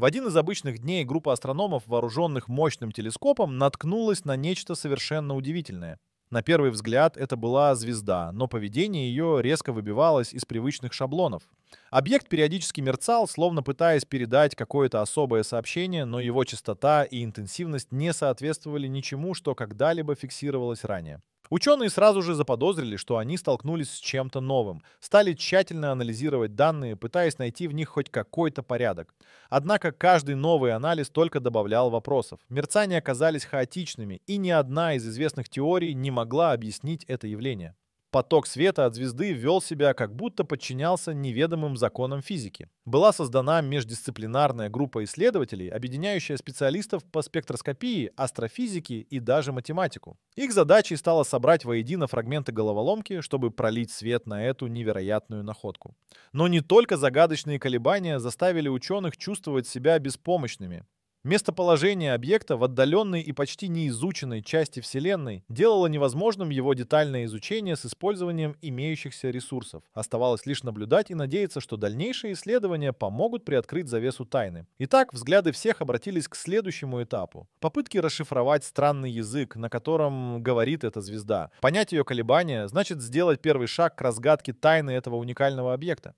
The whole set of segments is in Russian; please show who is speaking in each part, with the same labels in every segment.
Speaker 1: В один из обычных дней группа астрономов, вооруженных мощным телескопом, наткнулась на нечто совершенно удивительное. На первый взгляд это была звезда, но поведение ее резко выбивалось из привычных шаблонов. Объект периодически мерцал, словно пытаясь передать какое-то особое сообщение, но его частота и интенсивность не соответствовали ничему, что когда-либо фиксировалось ранее. Ученые сразу же заподозрили, что они столкнулись с чем-то новым, стали тщательно анализировать данные, пытаясь найти в них хоть какой-то порядок. Однако каждый новый анализ только добавлял вопросов. Мерцания оказались хаотичными, и ни одна из известных теорий не могла объяснить это явление. Поток света от звезды вел себя, как будто подчинялся неведомым законам физики. Была создана междисциплинарная группа исследователей, объединяющая специалистов по спектроскопии, астрофизике и даже математику. Их задачей стало собрать воедино фрагменты головоломки, чтобы пролить свет на эту невероятную находку. Но не только загадочные колебания заставили ученых чувствовать себя беспомощными. Местоположение объекта в отдаленной и почти неизученной части Вселенной делало невозможным его детальное изучение с использованием имеющихся ресурсов. Оставалось лишь наблюдать и надеяться, что дальнейшие исследования помогут приоткрыть завесу тайны. Итак, взгляды всех обратились к следующему этапу. Попытки расшифровать странный язык, на котором говорит эта звезда. Понять ее колебания значит сделать первый шаг к разгадке тайны этого уникального объекта.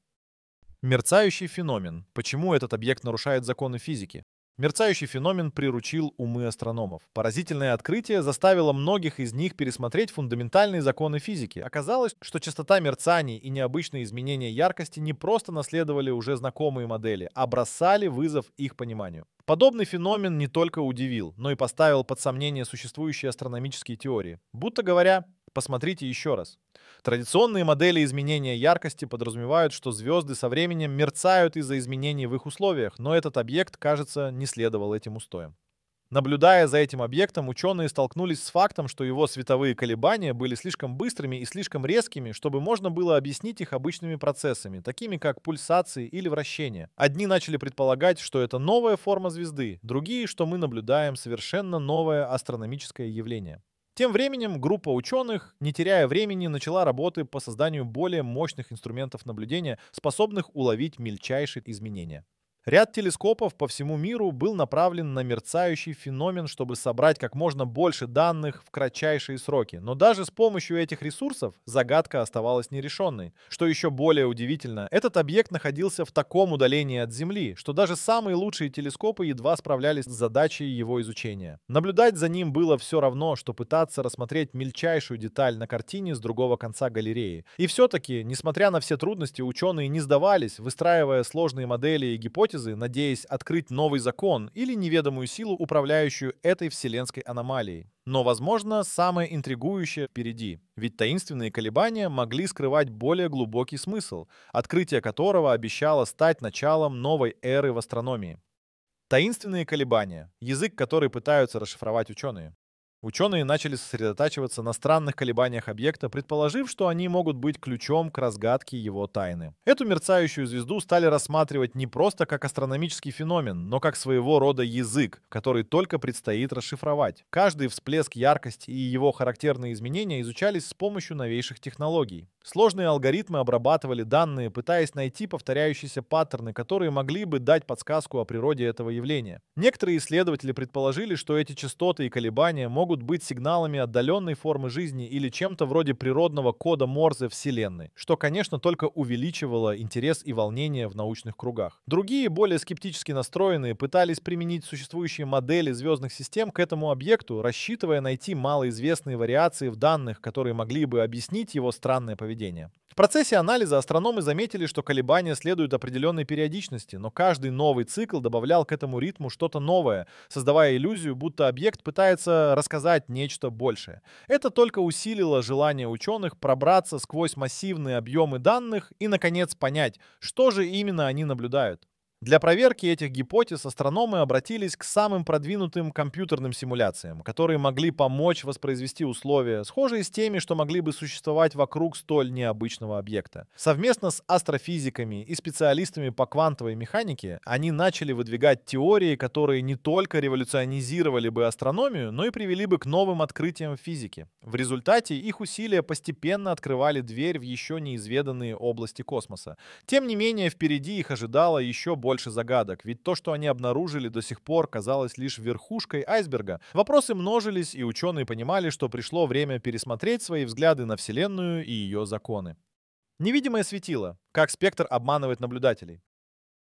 Speaker 1: Мерцающий феномен. Почему этот объект нарушает законы физики? Мерцающий феномен приручил умы астрономов. Поразительное открытие заставило многих из них пересмотреть фундаментальные законы физики. Оказалось, что частота мерцаний и необычные изменения яркости не просто наследовали уже знакомые модели, а бросали вызов их пониманию. Подобный феномен не только удивил, но и поставил под сомнение существующие астрономические теории. Будто говоря, Посмотрите еще раз. Традиционные модели изменения яркости подразумевают, что звезды со временем мерцают из-за изменений в их условиях, но этот объект, кажется, не следовал этим устоям. Наблюдая за этим объектом, ученые столкнулись с фактом, что его световые колебания были слишком быстрыми и слишком резкими, чтобы можно было объяснить их обычными процессами, такими как пульсации или вращение. Одни начали предполагать, что это новая форма звезды, другие, что мы наблюдаем совершенно новое астрономическое явление. Тем временем группа ученых, не теряя времени, начала работы по созданию более мощных инструментов наблюдения, способных уловить мельчайшие изменения. Ряд телескопов по всему миру был направлен на мерцающий феномен, чтобы собрать как можно больше данных в кратчайшие сроки. Но даже с помощью этих ресурсов загадка оставалась нерешенной. Что еще более удивительно, этот объект находился в таком удалении от Земли, что даже самые лучшие телескопы едва справлялись с задачей его изучения. Наблюдать за ним было все равно, что пытаться рассмотреть мельчайшую деталь на картине с другого конца галереи. И все-таки, несмотря на все трудности, ученые не сдавались, выстраивая сложные модели и гипотезы, гипотезы, надеясь открыть новый закон или неведомую силу, управляющую этой вселенской аномалией. Но, возможно, самое интригующее впереди. Ведь таинственные колебания могли скрывать более глубокий смысл, открытие которого обещало стать началом новой эры в астрономии. Таинственные колебания – язык, который пытаются расшифровать ученые. Ученые начали сосредотачиваться на странных колебаниях объекта, предположив, что они могут быть ключом к разгадке его тайны. Эту мерцающую звезду стали рассматривать не просто как астрономический феномен, но как своего рода язык, который только предстоит расшифровать. Каждый всплеск яркости и его характерные изменения изучались с помощью новейших технологий. Сложные алгоритмы обрабатывали данные, пытаясь найти повторяющиеся паттерны, которые могли бы дать подсказку о природе этого явления. Некоторые исследователи предположили, что эти частоты и колебания могут быть сигналами отдаленной формы жизни или чем-то вроде природного кода Морзе Вселенной, что, конечно, только увеличивало интерес и волнение в научных кругах. Другие, более скептически настроенные, пытались применить существующие модели звездных систем к этому объекту, рассчитывая найти малоизвестные вариации в данных, которые могли бы объяснить его странное поведение поведения. В процессе анализа астрономы заметили, что колебания следуют определенной периодичности, но каждый новый цикл добавлял к этому ритму что-то новое, создавая иллюзию, будто объект пытается рассказать нечто большее. Это только усилило желание ученых пробраться сквозь массивные объемы данных и, наконец, понять, что же именно они наблюдают. Для проверки этих гипотез астрономы обратились к самым продвинутым компьютерным симуляциям, которые могли помочь воспроизвести условия, схожие с теми, что могли бы существовать вокруг столь необычного объекта. Совместно с астрофизиками и специалистами по квантовой механике они начали выдвигать теории, которые не только революционизировали бы астрономию, но и привели бы к новым открытиям в физике. В результате их усилия постепенно открывали дверь в еще неизведанные области космоса. Тем не менее, впереди их ожидало еще больше больше загадок, ведь то, что они обнаружили до сих пор, казалось лишь верхушкой айсберга. Вопросы множились, и ученые понимали, что пришло время пересмотреть свои взгляды на Вселенную и ее законы. Невидимое светило. Как спектр обманывает наблюдателей.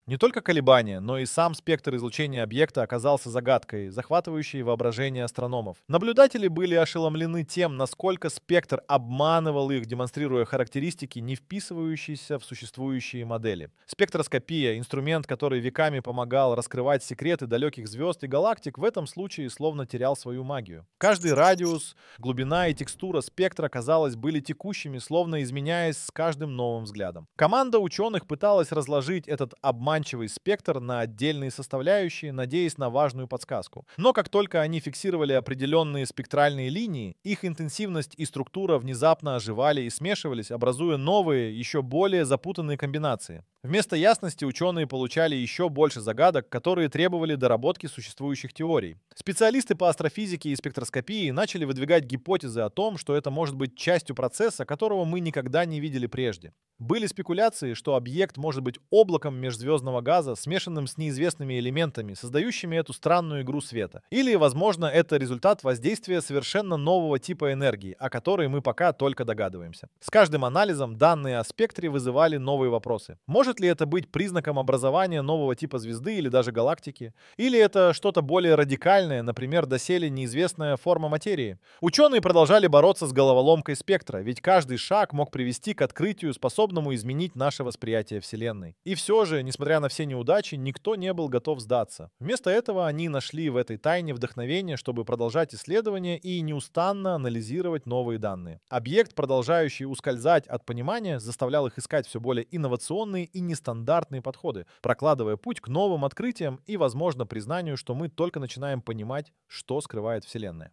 Speaker 1: Не только колебания, но и сам спектр излучения объекта оказался загадкой, захватывающей воображение астрономов. Наблюдатели были ошеломлены тем, насколько спектр обманывал их, демонстрируя характеристики, не вписывающиеся в существующие модели. Спектроскопия, инструмент, который веками помогал раскрывать секреты далеких звезд и галактик, в этом случае словно терял свою магию. Каждый радиус, глубина и текстура спектра, казалось, были текущими, словно изменяясь с каждым новым взглядом. Команда ученых пыталась разложить этот обман заманчивый спектр на отдельные составляющие, надеясь на важную подсказку. Но как только они фиксировали определенные спектральные линии, их интенсивность и структура внезапно оживали и смешивались, образуя новые, еще более запутанные комбинации. Вместо ясности ученые получали еще больше загадок, которые требовали доработки существующих теорий. Специалисты по астрофизике и спектроскопии начали выдвигать гипотезы о том, что это может быть частью процесса, которого мы никогда не видели прежде. Были спекуляции, что объект может быть облаком межзвездного газа, смешанным с неизвестными элементами, создающими эту странную игру света. Или, возможно, это результат воздействия совершенно нового типа энергии, о которой мы пока только догадываемся. С каждым анализом данные о спектре вызывали новые вопросы. Может может ли это быть признаком образования нового типа звезды или даже галактики? Или это что-то более радикальное, например, доселе неизвестная форма материи? Ученые продолжали бороться с головоломкой спектра, ведь каждый шаг мог привести к открытию, способному изменить наше восприятие Вселенной. И все же, несмотря на все неудачи, никто не был готов сдаться. Вместо этого они нашли в этой тайне вдохновение, чтобы продолжать исследования и неустанно анализировать новые данные. Объект, продолжающий ускользать от понимания, заставлял их искать все более инновационные и нестандартные подходы, прокладывая путь к новым открытиям и, возможно, признанию, что мы только начинаем понимать, что скрывает Вселенная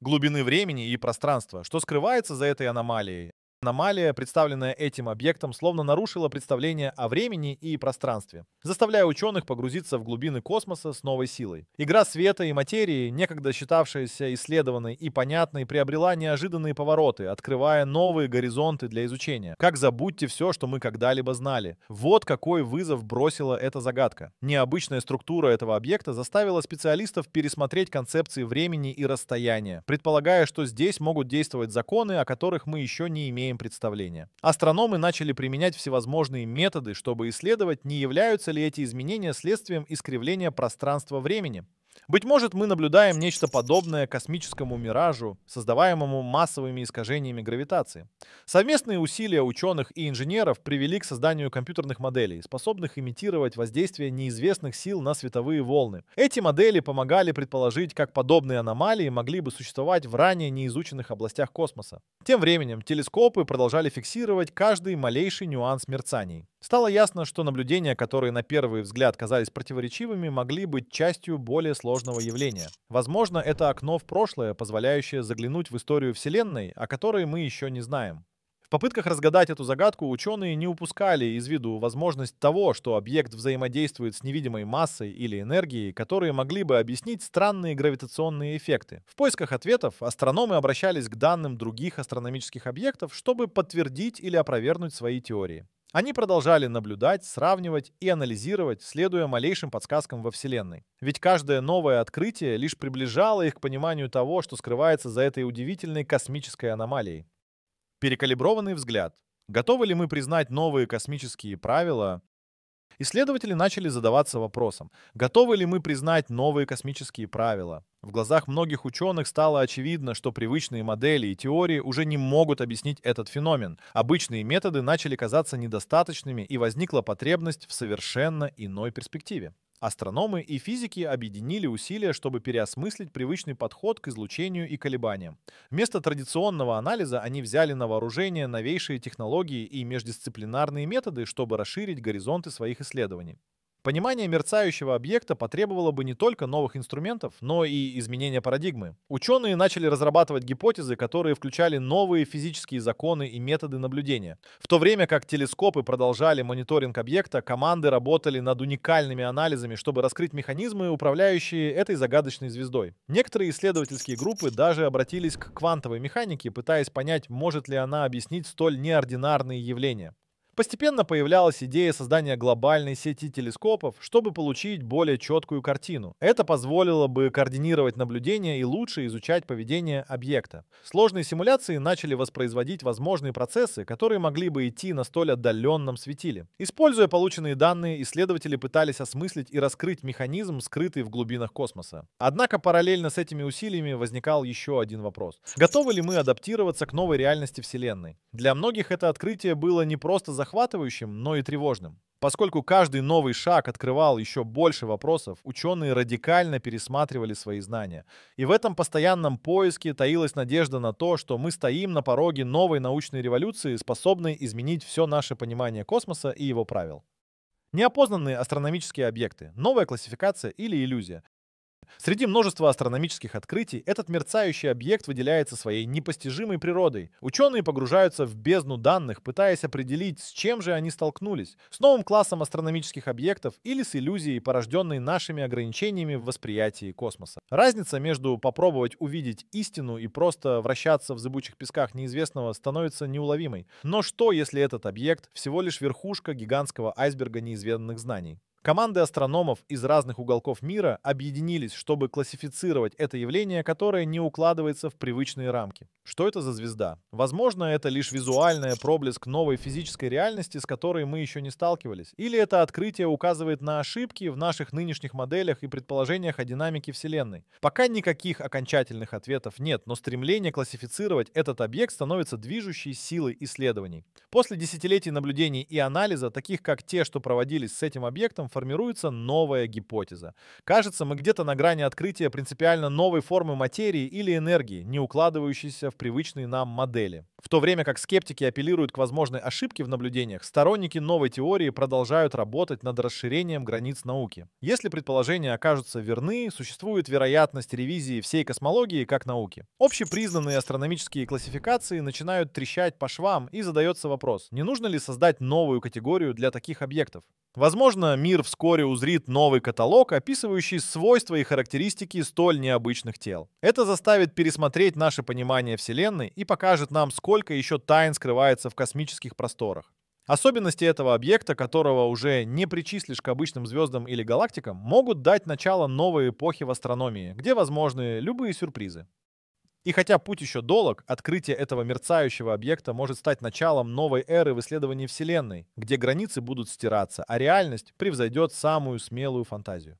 Speaker 1: глубины времени и пространства, что скрывается за этой аномалией, Аномалия, представленная этим объектом, словно нарушила представление о времени и пространстве, заставляя ученых погрузиться в глубины космоса с новой силой. Игра света и материи, некогда считавшаяся исследованной и понятной, приобрела неожиданные повороты, открывая новые горизонты для изучения. Как забудьте все, что мы когда-либо знали. Вот какой вызов бросила эта загадка. Необычная структура этого объекта заставила специалистов пересмотреть концепции времени и расстояния, предполагая, что здесь могут действовать законы, о которых мы еще не имеем имеем представления. Астрономы начали применять всевозможные методы, чтобы исследовать, не являются ли эти изменения следствием искривления пространства-времени. Быть может, мы наблюдаем нечто подобное космическому миражу, создаваемому массовыми искажениями гравитации. Совместные усилия ученых и инженеров привели к созданию компьютерных моделей, способных имитировать воздействие неизвестных сил на световые волны. Эти модели помогали предположить, как подобные аномалии могли бы существовать в ранее неизученных областях космоса. Тем временем телескопы продолжали фиксировать каждый малейший нюанс мерцаний. Стало ясно, что наблюдения, которые на первый взгляд казались противоречивыми, могли быть частью более сложного явления. Возможно, это окно в прошлое, позволяющее заглянуть в историю Вселенной, о которой мы еще не знаем. В попытках разгадать эту загадку ученые не упускали из виду возможность того, что объект взаимодействует с невидимой массой или энергией, которые могли бы объяснить странные гравитационные эффекты. В поисках ответов астрономы обращались к данным других астрономических объектов, чтобы подтвердить или опровергнуть свои теории. Они продолжали наблюдать, сравнивать и анализировать, следуя малейшим подсказкам во Вселенной. Ведь каждое новое открытие лишь приближало их к пониманию того, что скрывается за этой удивительной космической аномалией. Перекалиброванный взгляд. Готовы ли мы признать новые космические правила, Исследователи начали задаваться вопросом, готовы ли мы признать новые космические правила. В глазах многих ученых стало очевидно, что привычные модели и теории уже не могут объяснить этот феномен. Обычные методы начали казаться недостаточными и возникла потребность в совершенно иной перспективе. Астрономы и физики объединили усилия, чтобы переосмыслить привычный подход к излучению и колебаниям. Вместо традиционного анализа они взяли на вооружение новейшие технологии и междисциплинарные методы, чтобы расширить горизонты своих исследований. Понимание мерцающего объекта потребовало бы не только новых инструментов, но и изменения парадигмы. Ученые начали разрабатывать гипотезы, которые включали новые физические законы и методы наблюдения. В то время как телескопы продолжали мониторинг объекта, команды работали над уникальными анализами, чтобы раскрыть механизмы, управляющие этой загадочной звездой. Некоторые исследовательские группы даже обратились к квантовой механике, пытаясь понять, может ли она объяснить столь неординарные явления. Постепенно появлялась идея создания глобальной сети телескопов, чтобы получить более четкую картину. Это позволило бы координировать наблюдения и лучше изучать поведение объекта. Сложные симуляции начали воспроизводить возможные процессы, которые могли бы идти на столь отдаленном светиле. Используя полученные данные, исследователи пытались осмыслить и раскрыть механизм, скрытый в глубинах космоса. Однако параллельно с этими усилиями возникал еще один вопрос. Готовы ли мы адаптироваться к новой реальности Вселенной? Для многих это открытие было не просто захватывающим, захватывающим, но и тревожным. Поскольку каждый новый шаг открывал еще больше вопросов, ученые радикально пересматривали свои знания. И в этом постоянном поиске таилась надежда на то, что мы стоим на пороге новой научной революции, способной изменить все наше понимание космоса и его правил. Неопознанные астрономические объекты, новая классификация или иллюзия. Среди множества астрономических открытий этот мерцающий объект выделяется своей непостижимой природой. Ученые погружаются в бездну данных, пытаясь определить, с чем же они столкнулись. С новым классом астрономических объектов или с иллюзией, порожденной нашими ограничениями в восприятии космоса. Разница между попробовать увидеть истину и просто вращаться в зыбучих песках неизвестного становится неуловимой. Но что, если этот объект всего лишь верхушка гигантского айсберга неизведанных знаний? Команды астрономов из разных уголков мира объединились, чтобы классифицировать это явление, которое не укладывается в привычные рамки. Что это за звезда? Возможно, это лишь визуальный проблеск новой физической реальности, с которой мы еще не сталкивались. Или это открытие указывает на ошибки в наших нынешних моделях и предположениях о динамике Вселенной. Пока никаких окончательных ответов нет, но стремление классифицировать этот объект становится движущей силой исследований. После десятилетий наблюдений и анализа, таких как те, что проводились с этим объектом, формируется новая гипотеза. Кажется, мы где-то на грани открытия принципиально новой формы материи или энергии, не укладывающейся в привычные нам модели. В то время как скептики апеллируют к возможной ошибке в наблюдениях, сторонники новой теории продолжают работать над расширением границ науки. Если предположения окажутся верны, существует вероятность ревизии всей космологии как науки. Общепризнанные астрономические классификации начинают трещать по швам и задается вопрос, не нужно ли создать новую категорию для таких объектов? Возможно, мир вскоре узрит новый каталог, описывающий свойства и характеристики столь необычных тел. Это заставит пересмотреть наше понимание Вселенной и покажет нам, сколько сколько еще тайн скрывается в космических просторах. Особенности этого объекта, которого уже не причислишь к обычным звездам или галактикам, могут дать начало новой эпохи в астрономии, где возможны любые сюрпризы. И хотя путь еще долг, открытие этого мерцающего объекта может стать началом новой эры в исследовании Вселенной, где границы будут стираться, а реальность превзойдет самую смелую фантазию.